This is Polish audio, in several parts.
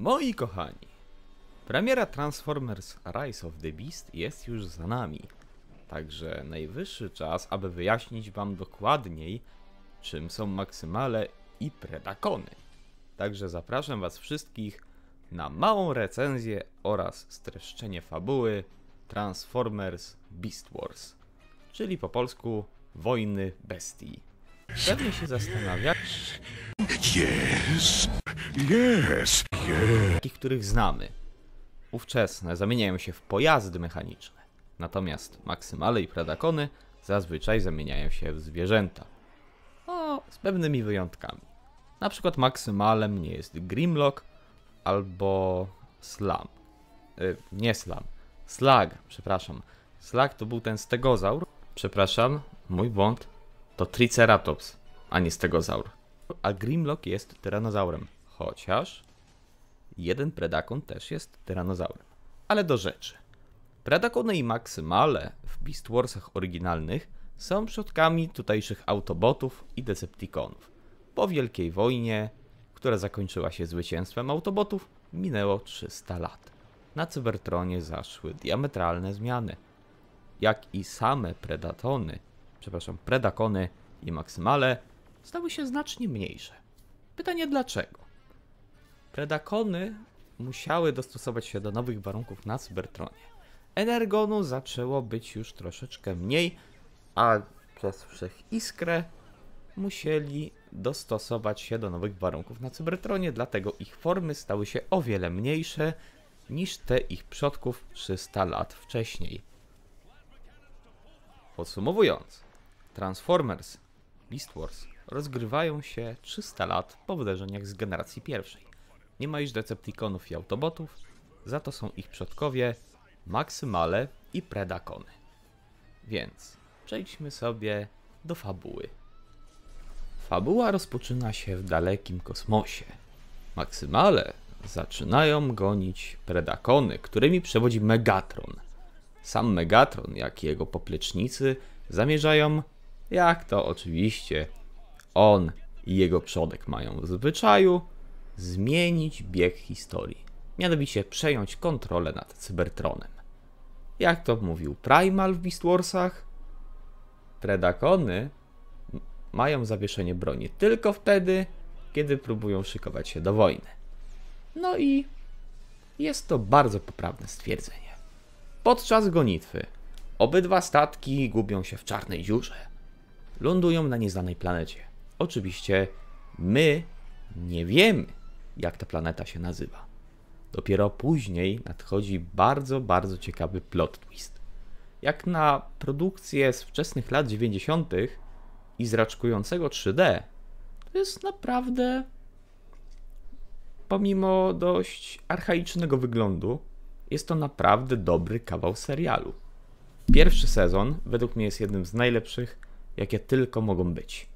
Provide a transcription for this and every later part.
Moi kochani, premiera Transformers Rise of the Beast jest już za nami. Także najwyższy czas, aby wyjaśnić Wam dokładniej, czym są maksymale i predakony. Także zapraszam Was wszystkich na małą recenzję oraz streszczenie fabuły Transformers Beast Wars, czyli po polsku Wojny Bestii. Pewnie się zastanawia. Yes. Yes. Yes. których znamy. Ówczesne zamieniają się w pojazdy mechaniczne. Natomiast maksymale i predakony zazwyczaj zamieniają się w zwierzęta. O, z pewnymi wyjątkami. Na przykład maksymalem nie jest Grimlock albo Slam. Y, nie Slam. Slag, przepraszam. Slag to był ten stegozaur. Przepraszam, mój błąd to Triceratops, a nie stegozaur. A Grimlock jest tyranozaurem, chociaż jeden Predakon też jest tyranozaurem. Ale do rzeczy. Predakony i Maksymale w Beast Warsach oryginalnych są przodkami tutejszych Autobotów i Decepticonów. Po Wielkiej Wojnie, która zakończyła się zwycięstwem Autobotów, minęło 300 lat. Na Cybertronie zaszły diametralne zmiany. Jak i same Predatony, przepraszam, predakony i maksymale stały się znacznie mniejsze. Pytanie dlaczego? Predakony musiały dostosować się do nowych warunków na Cybertronie. Energonu zaczęło być już troszeczkę mniej, a przez Wszechiskrę musieli dostosować się do nowych warunków na Cybertronie, dlatego ich formy stały się o wiele mniejsze niż te ich przodków 300 lat wcześniej. Podsumowując, Transformers, Beast Wars rozgrywają się 300 lat po wydarzeniach z generacji pierwszej. Nie ma już Decepticonów i Autobotów, za to są ich przodkowie Maksymale i Predakony. Więc przejdźmy sobie do fabuły. Fabuła rozpoczyna się w dalekim kosmosie. Maksymale zaczynają gonić Predakony, którymi przewodzi Megatron. Sam Megatron, jak i jego poplecznicy zamierzają jak to oczywiście on i jego przodek mają w zwyczaju, zmienić bieg historii. Mianowicie przejąć kontrolę nad Cybertronem. Jak to mówił Primal w Beast Warsach, Predakony mają zawieszenie broni tylko wtedy, kiedy próbują szykować się do wojny. No i jest to bardzo poprawne stwierdzenie. Podczas gonitwy obydwa statki gubią się w czarnej dziurze lądują na nieznanej planecie. Oczywiście my nie wiemy, jak ta planeta się nazywa. Dopiero później nadchodzi bardzo, bardzo ciekawy plot twist. Jak na produkcję z wczesnych lat 90. i z raczkującego 3D, to jest naprawdę, pomimo dość archaicznego wyglądu, jest to naprawdę dobry kawał serialu. Pierwszy sezon według mnie jest jednym z najlepszych, jakie tylko mogą być.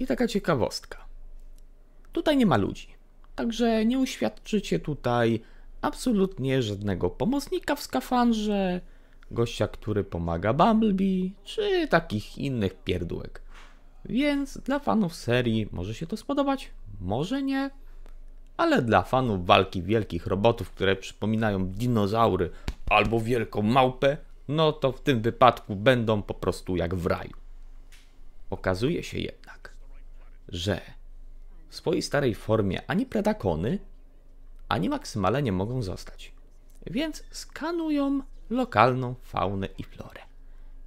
I taka ciekawostka. Tutaj nie ma ludzi, także nie uświadczycie tutaj absolutnie żadnego pomocnika w skafandrze, gościa, który pomaga Bumblebee, czy takich innych pierdłek. Więc dla fanów serii może się to spodobać, może nie, ale dla fanów walki wielkich robotów, które przypominają dinozaury albo wielką małpę, no to w tym wypadku będą po prostu jak w raju. Okazuje się jednak, że w swojej starej formie ani predakony, ani maksymale nie mogą zostać. Więc skanują lokalną faunę i florę.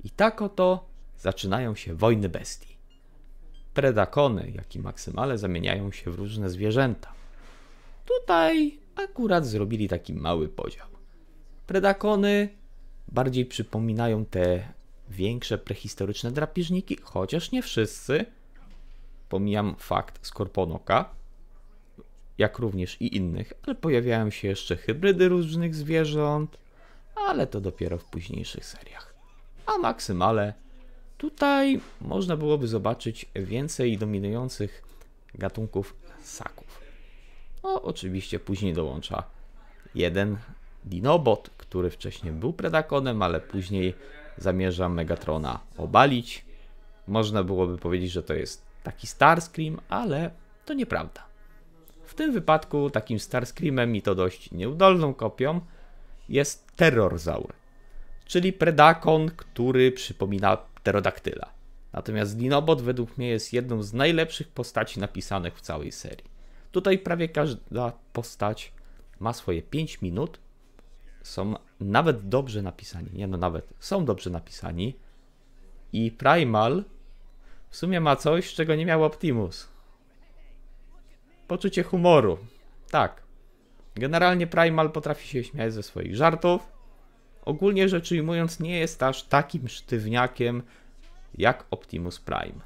I tak oto zaczynają się wojny bestii. Predakony, jak i maksymale zamieniają się w różne zwierzęta. Tutaj akurat zrobili taki mały podział. Predakony bardziej przypominają te większe prehistoryczne drapieżniki, chociaż nie wszyscy. Pomijam fakt skorponoka, jak również i innych, ale pojawiają się jeszcze hybrydy różnych zwierząt, ale to dopiero w późniejszych seriach. A maksymale tutaj można byłoby zobaczyć więcej dominujących gatunków ssaków. No, oczywiście później dołącza jeden dinobot, który wcześniej był predakonem, ale później zamierza Megatrona obalić. Można byłoby powiedzieć, że to jest taki Starscream, ale to nieprawda. W tym wypadku takim Starscreamem i to dość nieudolną kopią jest Terrorzaur, czyli predakon, który przypomina pterodaktyla. Natomiast Dinobot według mnie jest jedną z najlepszych postaci napisanych w całej serii. Tutaj prawie każda postać ma swoje 5 minut są nawet dobrze napisani. Nie no, nawet są dobrze napisani. I Primal w sumie ma coś, czego nie miał Optimus. Poczucie humoru. Tak. Generalnie Primal potrafi się śmiać ze swoich żartów. Ogólnie rzecz ujmując, nie jest aż takim sztywniakiem jak Optimus Prime.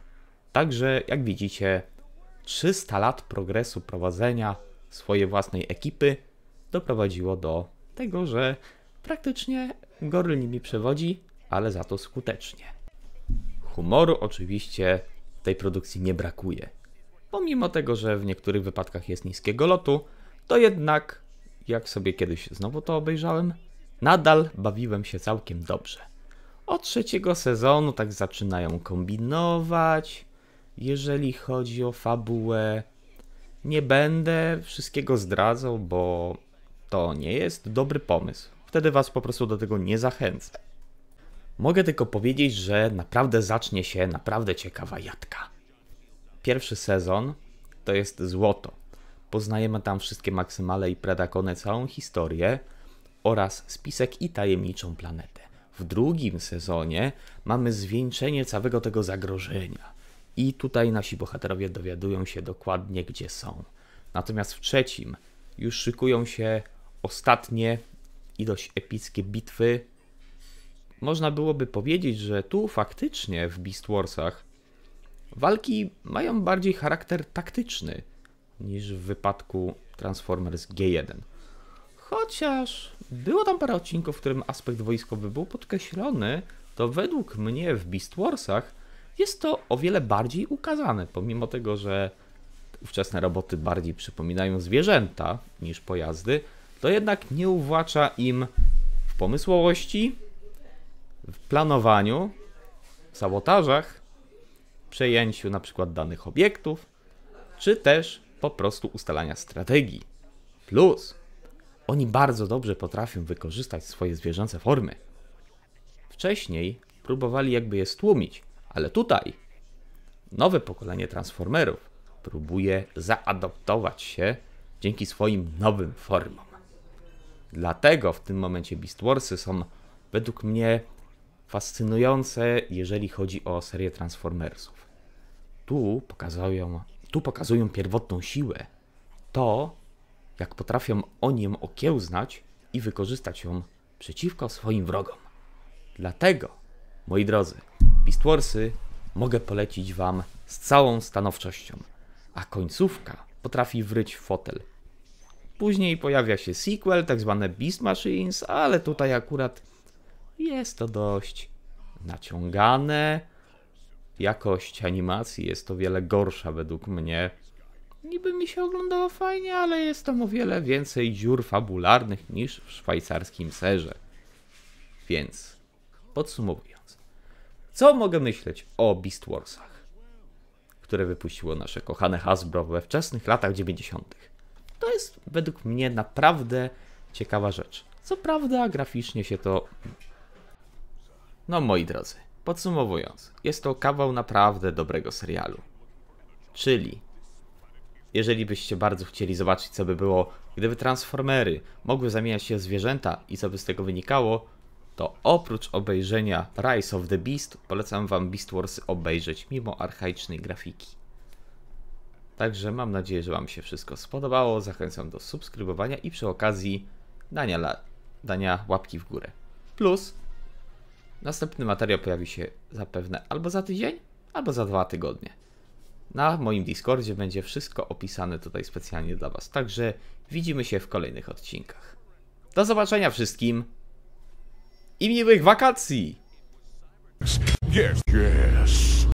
Także, jak widzicie, 300 lat progresu prowadzenia swojej własnej ekipy doprowadziło do tego, że praktycznie Gorl nimi przewodzi, ale za to skutecznie. Humoru oczywiście w tej produkcji nie brakuje. Pomimo tego, że w niektórych wypadkach jest niskiego lotu, to jednak, jak sobie kiedyś znowu to obejrzałem, nadal bawiłem się całkiem dobrze. Od trzeciego sezonu tak zaczynają kombinować, jeżeli chodzi o fabułę. Nie będę wszystkiego zdradzał, bo to nie jest dobry pomysł. Wtedy was po prostu do tego nie zachęcę. Mogę tylko powiedzieć, że naprawdę zacznie się naprawdę ciekawa jadka. Pierwszy sezon to jest złoto. Poznajemy tam wszystkie maksymale i predakone, całą historię oraz spisek i tajemniczą planetę. W drugim sezonie mamy zwieńczenie całego tego zagrożenia. I tutaj nasi bohaterowie dowiadują się dokładnie, gdzie są. Natomiast w trzecim już szykują się ostatnie ilość epickie bitwy. Można byłoby powiedzieć, że tu faktycznie w Beast Warsach walki mają bardziej charakter taktyczny niż w wypadku Transformers G1. Chociaż było tam parę odcinków, w którym aspekt wojskowy był podkreślony, to według mnie w Beast Warsach jest to o wiele bardziej ukazane, pomimo tego, że ówczesne roboty bardziej przypominają zwierzęta niż pojazdy, to jednak nie uwłacza im w pomysłowości, w planowaniu, w sabotażach, przejęciu na przykład danych obiektów, czy też po prostu ustalania strategii. Plus, oni bardzo dobrze potrafią wykorzystać swoje zwierzęce formy. Wcześniej próbowali jakby je stłumić, ale tutaj nowe pokolenie transformerów próbuje zaadoptować się dzięki swoim nowym formom. Dlatego w tym momencie Beast Warsy są według mnie fascynujące, jeżeli chodzi o serię Transformersów. Tu pokazują, tu pokazują pierwotną siłę. To, jak potrafią o nim okiełznać i wykorzystać ją przeciwko swoim wrogom. Dlatego, moi drodzy, Beast Warsy mogę polecić wam z całą stanowczością. A końcówka potrafi wryć w fotel. Później pojawia się sequel, tak zwane Beast Machines, ale tutaj akurat jest to dość naciągane. Jakość animacji jest o wiele gorsza według mnie. Niby mi się oglądało fajnie, ale jest tam o wiele więcej dziur fabularnych niż w szwajcarskim serze. Więc podsumowując, co mogę myśleć o Beast Warsach, które wypuściło nasze kochane Hasbro we wczesnych latach 90. To jest według mnie naprawdę ciekawa rzecz. Co prawda graficznie się to... No moi drodzy, podsumowując, jest to kawał naprawdę dobrego serialu. Czyli, jeżeli byście bardzo chcieli zobaczyć co by było, gdyby Transformery mogły zamieniać się w zwierzęta i co by z tego wynikało, to oprócz obejrzenia Rise of the Beast, polecam wam Beast Wars obejrzeć mimo archaicznej grafiki. Także mam nadzieję, że Wam się wszystko spodobało. Zachęcam do subskrybowania i przy okazji dania, la, dania łapki w górę. Plus następny materiał pojawi się zapewne albo za tydzień, albo za dwa tygodnie. Na moim Discordzie będzie wszystko opisane tutaj specjalnie dla Was. Także widzimy się w kolejnych odcinkach. Do zobaczenia wszystkim i miłych wakacji! Yes, yes.